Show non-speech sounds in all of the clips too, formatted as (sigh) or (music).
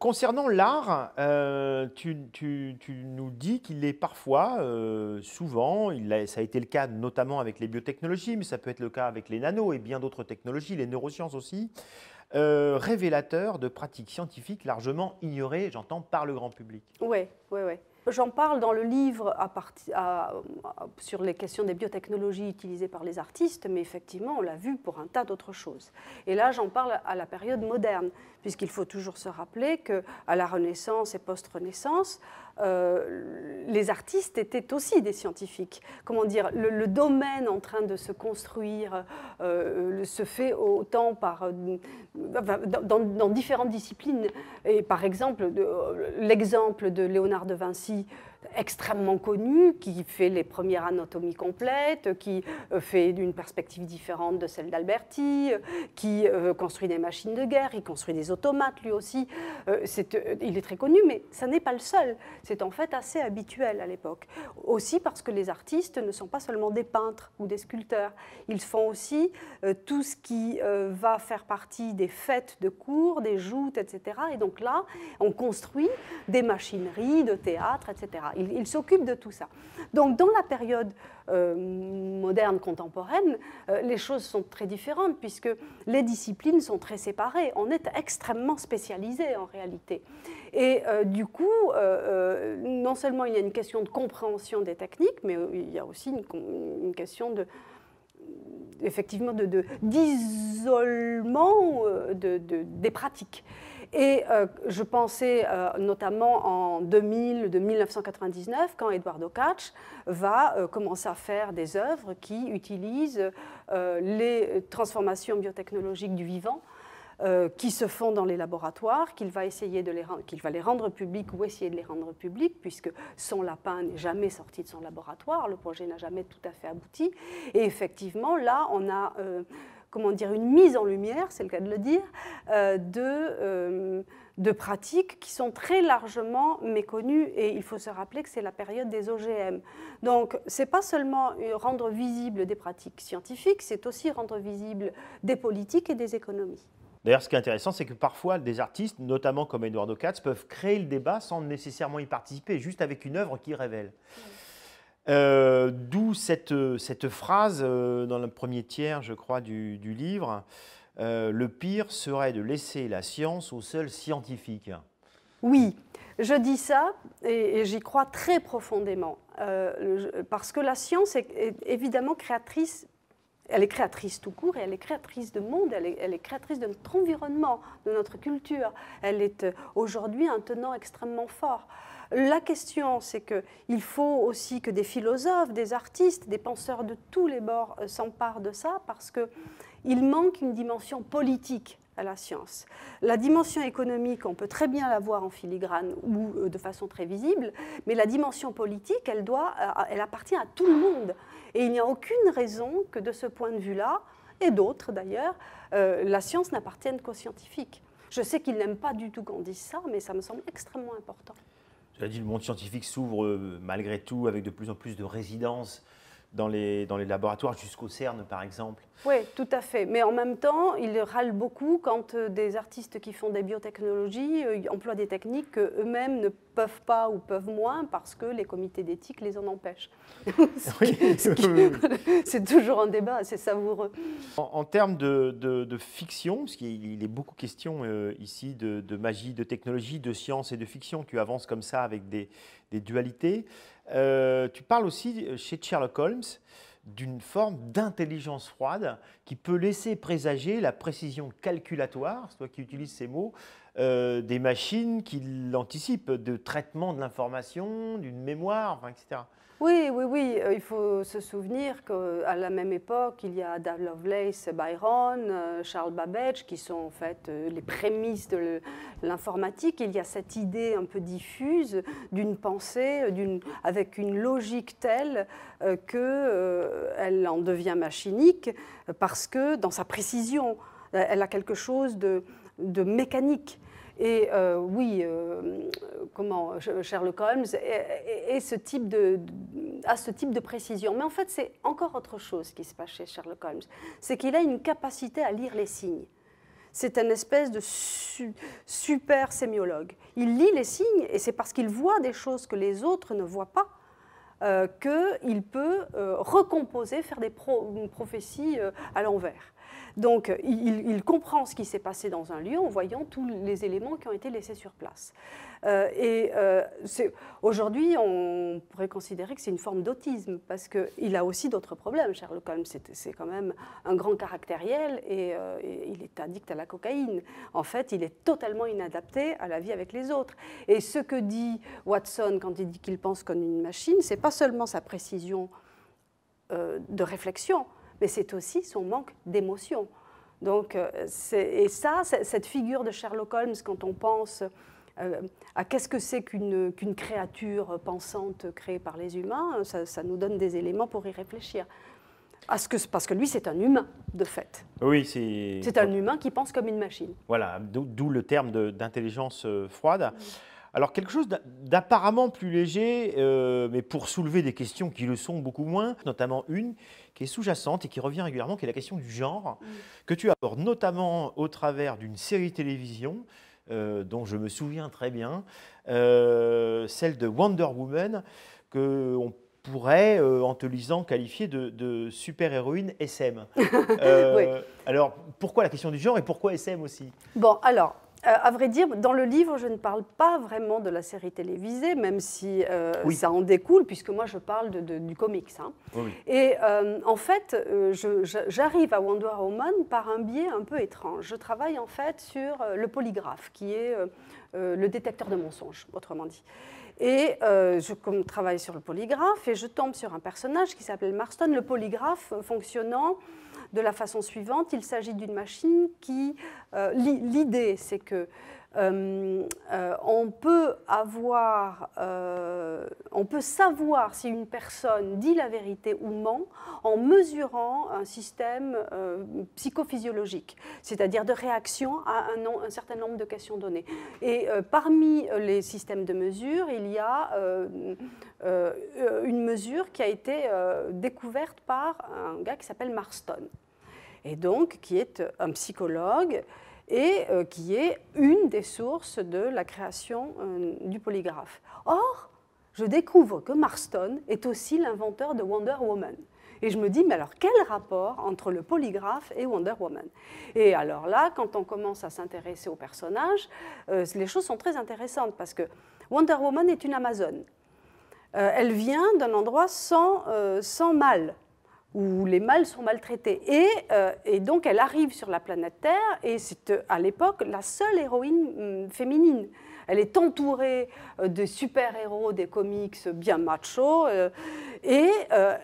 concernant l'art, euh, tu, nous dis qu'il est parfois, euh, souvent, il ça a été le cas notamment avec les biotechnologies, mais ça peut être le cas avec les nanos et bien d'autres technologies, les neurosciences aussi, euh, révélateur de pratiques scientifiques largement ignorées, j'entends, par le grand public. Oui, oui, oui. J'en parle dans le livre sur les questions des biotechnologies utilisées par les artistes, mais effectivement, on l'a vu pour un tas d'autres choses. Et là, j'en parle à la période moderne, puisqu'il faut toujours se rappeler qu'à la Renaissance et post-Renaissance, euh, les artistes étaient aussi des scientifiques. Comment dire, le, domaine en train de se construire euh, se fait autant par, euh, dans, dans différentes disciplines. Et par exemple, l'exemple de Léonard de Vinci extrêmement connu, qui fait les premières anatomies complètes, qui euh, fait une perspective différente de celle d'Alberti, euh, qui euh, construit des machines de guerre, il construit des automates lui aussi. il est très connu, mais ça n'est pas le seul. C'est en fait assez habituel à l'époque. Aussi parce que les artistes ne sont pas seulement des peintres ou des sculpteurs, ils font aussi tout ce qui va faire partie des fêtes de cours, des joutes, etc. Et donc là, on construit des machineries de théâtre, etc. Il, s'occupe de tout ça. Donc dans la période euh, moderne, contemporaine, euh, les choses sont très différentes puisque les disciplines sont très séparées. On est extrêmement spécialisé en réalité. Et euh, du coup, non seulement il y a une question de compréhension des techniques, mais il y a aussi une, question de, effectivement d'isolement de, des pratiques. Et euh, je pensais euh, notamment en 2000, de 1999, quand Eduardo Cach va euh, commencer à faire des œuvres qui utilisent les transformations biotechnologiques du vivant qui se font dans les laboratoires, qu'il va essayer de les qu'il va les rendre publics ou essayer de les rendre publics, puisque son lapin n'est jamais sorti de son laboratoire, le projet n'a jamais tout à fait abouti. Et effectivement, là, on a comment dire, une mise en lumière, c'est le cas de le dire, euh, euh, de, pratiques qui sont très largement méconnues. Et il faut se rappeler que c'est la période des OGM. Donc, ce c'est pas seulement euh, rendre visible des pratiques scientifiques, c'est aussi rendre visible des politiques et des économies. D'ailleurs, ce qui est intéressant, c'est que parfois, des artistes, notamment comme Eduardo Katz, peuvent créer le débat sans nécessairement y participer, juste avec une œuvre qui révèle. Euh, d'où cette, phrase euh, dans le premier tiers, je crois, du, livre, euh, le pire serait de laisser la science aux seuls scientifiques. Oui, je dis ça et, j'y crois très profondément, parce que la science est, évidemment créatrice. Elle est créatrice tout court et elle est créatrice de monde, elle est créatrice de notre environnement, de notre culture. Elle est aujourd'hui un tenant extrêmement fort. La question, c'est qu'il faut aussi que des philosophes, des artistes, des penseurs de tous les bords euh, s'emparent de ça parce qu'il manque une dimension politique à la science. La dimension économique, on peut très bien la voir en filigrane ou euh, de façon très visible, mais la dimension politique, euh, elle, appartient à tout le monde. Et il n'y a aucune raison que de ce point de vue-là, et d'autres d'ailleurs, la science n'appartienne qu'aux scientifiques. Je sais qu'ils n'aiment pas du tout qu'on dise ça, mais ça me semble extrêmement important dit, le monde scientifique s'ouvre euh, malgré tout avec de plus en plus de résidences dans les, dans les laboratoires, jusqu'au CERN par exemple. Oui, tout à fait. Mais en même temps, il râle beaucoup quand euh, des artistes qui font des biotechnologies euh, emploient des techniques qu'eux-mêmes ne peuvent pas ou peuvent moins parce que les comités d'éthique les en empêchent. c'est toujours un débat, c'est savoureux. En, termes de, fiction, parce qu'il est beaucoup question euh, ici de, magie, de technologie, de science et de fiction, tu avances comme ça avec des, dualités. tu parles aussi chez Sherlock Holmes d'une forme d'intelligence froide qui peut laisser présager la précision calculatoire, c'est toi qui utilise ces mots, euh, des machines qui l'anticipent, de traitement de l'information, d'une mémoire, etc. Oui, oui, oui. Euh, il faut se souvenir qu'à la même époque, il y a Ada Lovelace, Byron, euh, Charles Babbage, qui sont en fait euh, les prémices de l'informatique. Il y a cette idée un peu diffuse d'une pensée avec une logique telle que qu'elle en devient machinique parce que dans sa précision, elle a quelque chose de mécanique. Et euh, oui, euh, comment Sherlock Holmes ce type de, a ce type de précision. Mais en fait, c'est encore autre chose qui se passe chez Sherlock Holmes. C'est qu'il a une capacité à lire les signes. C'est un espèce de super sémiologue. Il lit les signes et c'est parce qu'il voit des choses que les autres ne voient pas euh, qu'il peut recomposer, faire des prophéties à l'envers. Donc il, comprend ce qui s'est passé dans un lieu en voyant tous les éléments qui ont été laissés sur place. Euh, et euh, aujourd'hui, on pourrait considérer que c'est une forme d'autisme parce qu'il a aussi d'autres problèmes. Sherlock Holmes, c'est quand même un grand caractériel et, euh, et, il est addict à la cocaïne. En fait, il est totalement inadapté à la vie avec les autres. Et ce que dit Watson quand il dit qu'il pense comme une machine, c'est pas seulement sa précision de réflexion, mais c'est aussi son manque d'émotion. Donc, euh, et ça, cette figure de Sherlock Holmes, quand on pense euh, à qu'est-ce que c'est qu'une créature pensante créée par les humains, ça, nous donne des éléments pour y réfléchir. À ce que, parce que lui, c'est un humain, de fait. Oui, c'est. un humain qui pense comme une machine. Voilà, d'où le terme d'intelligence euh, froide. Alors quelque chose d'apparemment plus léger, euh, mais pour soulever des questions qui le sont beaucoup moins, notamment une qui est sous-jacente et qui revient régulièrement, qui est la question du genre, mm. que tu abordes notamment au travers d'une série télévision euh, dont je me souviens très bien, euh, celle de Wonder Woman, que on pourrait, en te lisant, qualifier de, super-héroïne SM. (laughs) Alors, pourquoi la question du genre et pourquoi SM aussi Bon, alors, euh, à vrai dire, dans le livre, je ne parle pas vraiment de la série télévisée, même si euh, ça en découle, puisque moi je parle du comics. Hein. Et euh, en fait, j'arrive à Wonder Woman par un biais un peu étrange. Je travaille en fait sur le polygraphe, qui est le détecteur de mensonges, autrement dit. Et euh, je travaille sur le polygraphe et je tombe sur un personnage qui s'appelle Marston, le polygraphe fonctionnant de la façon suivante. Il s'agit d'une machine qui... Euh, l'idée, c'est que euh, euh, on peut euh, on peut savoir si une personne dit la vérité ou ment en mesurant un système psychophysiologique, c'est-à-dire de réaction à un, certain nombre de questions données. Et parmi les systèmes de mesure, il y a une mesure qui a été découverte par un gars qui s'appelle Marston, et donc qui est un psychologue et euh, qui est une des sources de la création euh, du polygraphe. Or, je découvre que Marston est aussi l'inventeur de Wonder Woman. Et je me dis, mais alors quel rapport entre le polygraphe et Wonder Woman Et alors là, quand on commence à s'intéresser au personnage, euh, les choses sont très intéressantes parce que Wonder Woman est une Amazone. elle vient d'un endroit sans, sans mal où les mâles sont maltraités. Euh, et, donc elle arrive sur la planète Terre et c'est euh, à l'époque la seule héroïne mm, féminine. Elle est entourée euh, de super-héros, des comics bien machos, et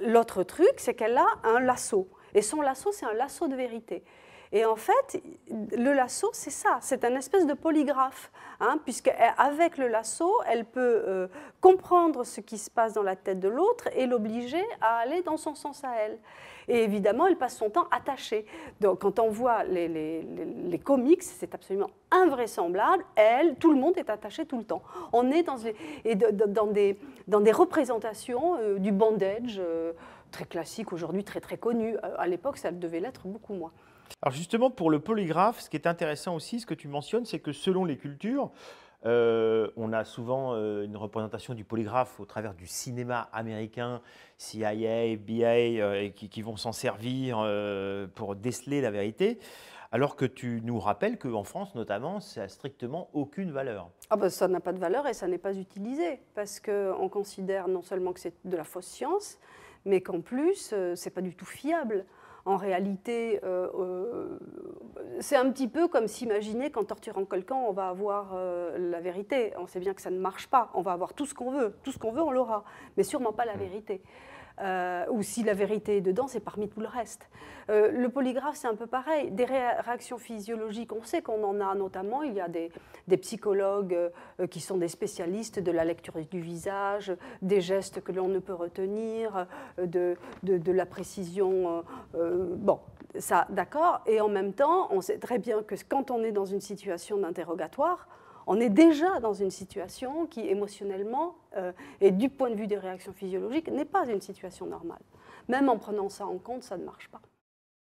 l'autre truc, c'est qu'elle a un lasso. Et son lasso, c'est un lasso de vérité. Et en fait, le lasso, c'est ça, c'est un espèce de polygraphe, hein, puisque eh, avec le lasso, elle peut euh, comprendre ce qui se passe dans la tête de l'autre et l'obliger à aller dans son sens à elle. Et évidemment, elle passe son temps attachée. Donc, quand on voit les, les, les, comics, c'est absolument invraisemblable. Elle, tout le monde est attaché tout le temps. On est dans, et dans, des, dans des, représentations euh, du bandage. Euh, très classique aujourd'hui, très très connu. Euh, à l'époque, ça devait l'être beaucoup moins. Alors justement, pour le polygraphe, ce qui est intéressant aussi, ce que tu mentionnes, c'est que selon les cultures, euh, on a souvent euh, une représentation du polygraphe au travers du cinéma américain, CIA, BIA, et qui, vont s'en servir pour déceler la vérité. Alors que tu nous rappelles qu'en France, notamment, ça n'a strictement aucune valeur. Ah ben, ça n'a pas de valeur et ça n'est pas utilisé, parce que on considère non seulement que c'est de la fausse science, mais qu'en plus, euh, c'est pas du tout fiable. En réalité, euh, euh, c'est un petit peu comme s'imaginer qu'en torturant quelqu'un, on va avoir la vérité. On sait bien que ça ne marche pas. On va avoir tout ce qu'on veut. Tout ce qu'on veut, on l'aura, mais sûrement pas la hmm. vérité. Euh, ou si la vérité est dedans, c'est parmi tout le reste. Euh, le polygraphe, c'est un peu pareil. Des réactions physiologiques, on sait qu'on en a notamment. Il y a des, psychologues euh, qui sont des spécialistes de la lecture du visage, des gestes que l'on ne peut retenir, de, la précision. bon, ça, d'accord. Et en même temps, on sait très bien que quand on est dans une situation d'interrogatoire, on est déjà dans une situation qui, émotionnellement, euh, et du point de vue des réactions physiologiques, n'est pas une situation normale. Même en prenant ça en compte, ça ne marche pas.